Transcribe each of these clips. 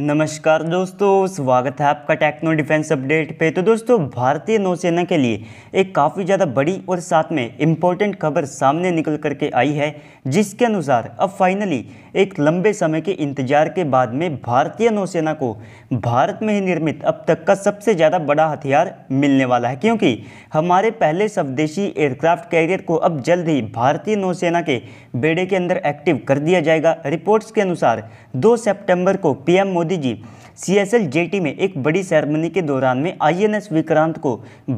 नमस्कार दोस्तों स्वागत है आपका टेक्नो डिफेंस अपडेट पे तो दोस्तों भारतीय नौसेना के लिए एक काफ़ी ज़्यादा बड़ी और साथ में इम्पोर्टेंट खबर सामने निकल करके आई है जिसके अनुसार अब फाइनली एक लंबे समय के इंतजार के बाद में भारतीय नौसेना को भारत में ही निर्मित अब तक का सबसे ज़्यादा बड़ा हथियार मिलने वाला है क्योंकि हमारे पहले स्वदेशी एयरक्राफ्ट कैरियर को अब जल्द ही भारतीय नौसेना के बेड़े के अंदर एक्टिव कर दिया जाएगा रिपोर्ट्स के अनुसार दो सेप्टेम्बर को P Modi Modi ji CSL jetty में एक बड़ी सेरेमनी के दौरान में आईएनएस विक्रांत को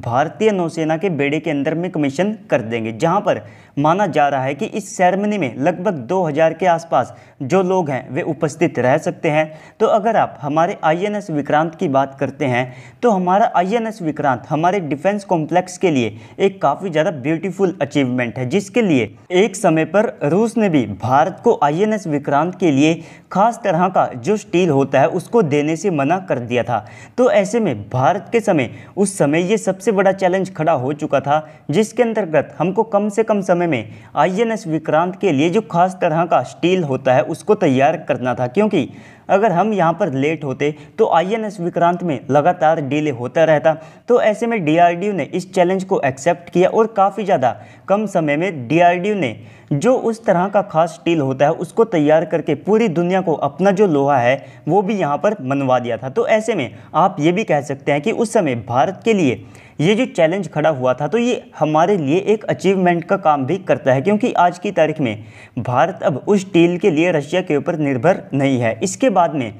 भारतीय नौसेना के बेड़े के अंदर में कमीशन कर देंगे जहां पर माना जा रहा है कि इस सेरेमनी में लगभग 2000 के आसपास जो लोग हैं वे उपस्थित रह सकते हैं तो अगर आप हमारे आईएनएस विक्रांत की बात करते हैं तो हमारा एस विक्रांत हमारे डिफेंस कॉम्प्लेक्स के लिए एक काफ़ी ज़्यादा ब्यूटीफुल अचीवमेंट है जिसके लिए एक समय पर रूस ने भी भारत को एस विक्रांत के लिए खास तरह का जो स्टील होता है होता है उसको देने से मना कर दिया था तो ऐसे में भारत के समय उस समय ये सबसे बड़ा चैलेंज खड़ा हो चुका था जिसके अंतर्गत हमको कम से कम समय में आई विक्रांत के लिए जो खास तरह का स्टील होता है उसको तैयार करना था क्योंकि अगर हम यहाँ पर लेट होते तो आईएनएस विक्रांत में लगातार डिले होता रहता तो ऐसे में डीआरडीओ ने इस चैलेंज को एक्सेप्ट किया और काफ़ी ज़्यादा कम समय में डीआरडीओ ने जो उस तरह का खास स्टील होता है उसको तैयार करके पूरी दुनिया को अपना जो लोहा है वो भी यहाँ पर मनवा दिया था तो ऐसे में आप ये भी कह सकते हैं कि उस समय भारत के लिए ये जो चैलेंज खड़ा हुआ था तो ये हमारे लिए एक अचीवमेंट का काम भी करता है क्योंकि आज की तारीख में भारत अब उस स्टील के लिए रशिया के ऊपर निर्भर नहीं है इसके बाद में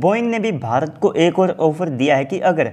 बोइंग ने भी भारत को एक और ऑफर दिया है कि अगर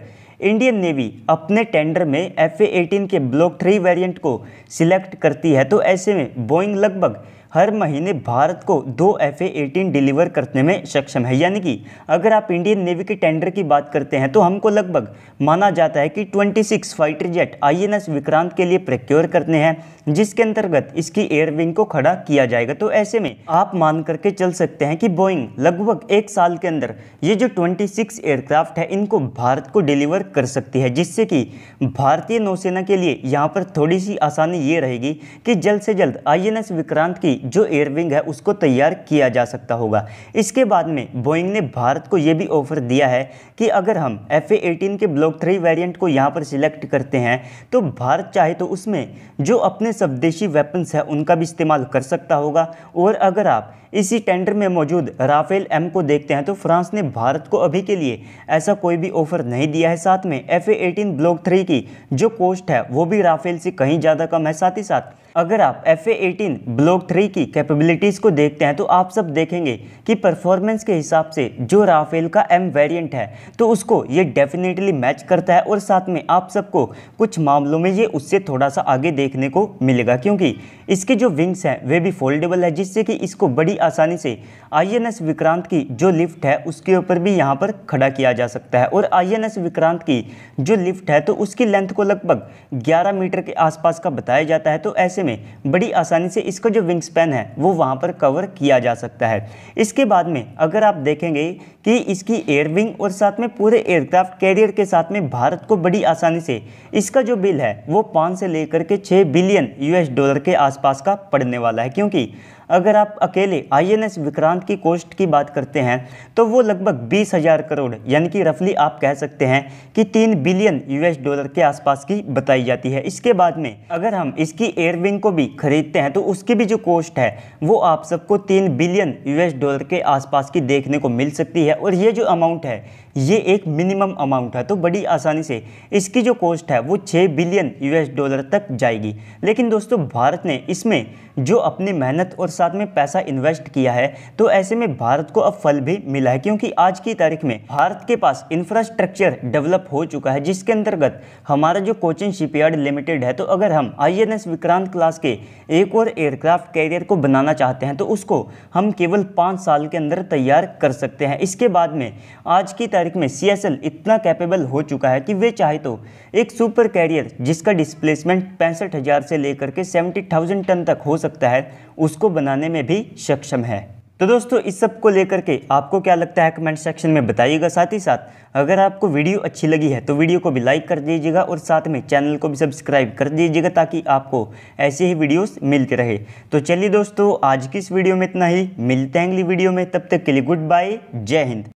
इंडियन नेवी अपने टेंडर में एफ ए के ब्लॉक थ्री वेरिएंट को सिलेक्ट करती है तो ऐसे में बोइंग लगभग हर महीने भारत को दो एफ एटीन डिलीवर करने में सक्षम है यानी कि अगर आप इंडियन नेवी के टेंडर की बात करते हैं तो हमको लगभग माना जाता है कि 26 फाइटर जेट आईएनएस विक्रांत के लिए प्रक्योर करने हैं जिसके अंतर्गत इसकी एयर विंग को खड़ा किया जाएगा तो ऐसे में आप मान करके चल सकते हैं कि बोइंग लगभग एक साल के अंदर ये जो ट्वेंटी एयरक्राफ्ट है इनको भारत को डिलीवर कर सकती है जिससे कि भारतीय नौसेना के लिए यहाँ पर थोड़ी सी आसानी ये रहेगी कि जल्द से जल्द आई विक्रांत की जो एयरविंग है उसको तैयार किया जा सकता होगा इसके बाद में बोइंग ने भारत को यह भी ऑफर दिया है कि अगर हम एफ एटीन के ब्लॉक थ्री वेरियंट को यहाँ पर सिलेक्ट करते हैं तो भारत चाहे तो उसमें जो अपने स्वदेशी वेपन्स हैं उनका भी इस्तेमाल कर सकता होगा और अगर आप इसी टेंडर में मौजूद राफेल एम को देखते हैं तो फ्रांस ने भारत को अभी के लिए ऐसा कोई भी ऑफर नहीं दिया है साथ में एफ ए ब्लॉक थ्री की जो कोस्ट है वो भी राफेल से कहीं ज़्यादा कम है साथ ही साथ अगर आप एफ एटीन ब्लॉक थ्री की कैपेबिलिटीज़ को देखते हैं तो आप सब देखेंगे कि परफॉर्मेंस के हिसाब से जो राफेल का एम वेरिएंट है तो उसको ये डेफिनेटली मैच करता है और साथ में आप सबको कुछ मामलों में ये उससे थोड़ा सा आगे देखने को मिलेगा क्योंकि इसके जो विंग्स हैं वे भी फोल्डेबल है जिससे कि इसको बड़ी आसानी से आई विक्रांत की जो लिफ्ट है उसके ऊपर भी यहाँ पर खड़ा किया जा सकता है और आई विक्रांत की जो लिफ्ट है तो उसकी लेंथ को लगभग ग्यारह मीटर के आसपास का बताया जाता है तो ऐसे भविष्य में बड़ी आसानी से इसका जो विंग स्पैन है वो वहाँ पर कवर किया जा सकता है इसके बाद में अगर आप देखेंगे कि इसकी एयर विंग और साथ में पूरे एयरक्राफ्ट कैरियर के साथ में भारत को बड़ी आसानी से इसका जो बिल है वो पाँच से लेकर के छः बिलियन यूएस डॉलर के आसपास का पड़ने वाला है क्योंकि अगर आप अकेले आईएनएस विक्रांत की कोस्ट की बात करते हैं तो वो लगभग बीस हज़ार करोड़ यानी कि रफली आप कह सकते हैं कि तीन बिलियन यूएस डॉलर के आसपास की बताई जाती है इसके बाद में अगर हम इसकी एयरविंग को भी खरीदते हैं तो उसकी भी जो कॉस्ट है वो आप सबको तीन बिलियन यूएस डॉलर के आसपास की देखने को मिल सकती है और ये जो अमाउंट है ये एक मिनिमम अमाउंट है तो बड़ी आसानी से इसकी जो कॉस्ट है वो 6 बिलियन यूएस डॉलर तक जाएगी लेकिन दोस्तों भारत ने इसमें जो अपनी मेहनत और साथ में पैसा इन्वेस्ट किया है तो ऐसे में भारत को अब फल भी मिला है क्योंकि आज की तारीख में भारत के पास इंफ्रास्ट्रक्चर डेवलप हो चुका है जिसके अंतर्गत हमारा जो कोचिंग शिपयार्ड लिमिटेड है तो अगर हम आई विक्रांत क्लास के एक और एयरक्राफ्ट कैरियर को बनाना चाहते हैं तो उसको हम केवल पाँच साल के अंदर तैयार कर सकते हैं इसके बाद में आज की तारीख में सी इतना कैपेबल हो चुका है कि वे चाहे तो एक सुपर कैरियर जिसका डिस्प्लेसमेंट पैंसठ हज़ार से लेकर के सेवेंटी थाउजेंड टन तक हो सकता है उसको बनाने में भी सक्षम है तो दोस्तों इस सब को लेकर के आपको क्या लगता है कमेंट सेक्शन में बताइएगा साथ ही साथ अगर आपको वीडियो अच्छी लगी है तो वीडियो को भी लाइक कर दीजिएगा और साथ में चैनल को भी सब्सक्राइब कर दीजिएगा ताकि आपको ऐसे ही वीडियोस मिलते रहे तो चलिए दोस्तों आज की इस वीडियो में इतना ही मिलते हैं अगली वीडियो में तब तक के लिए गुड बाय जय हिंद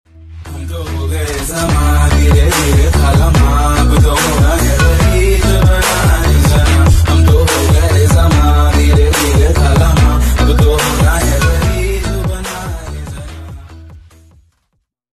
जमा धीरे धीरे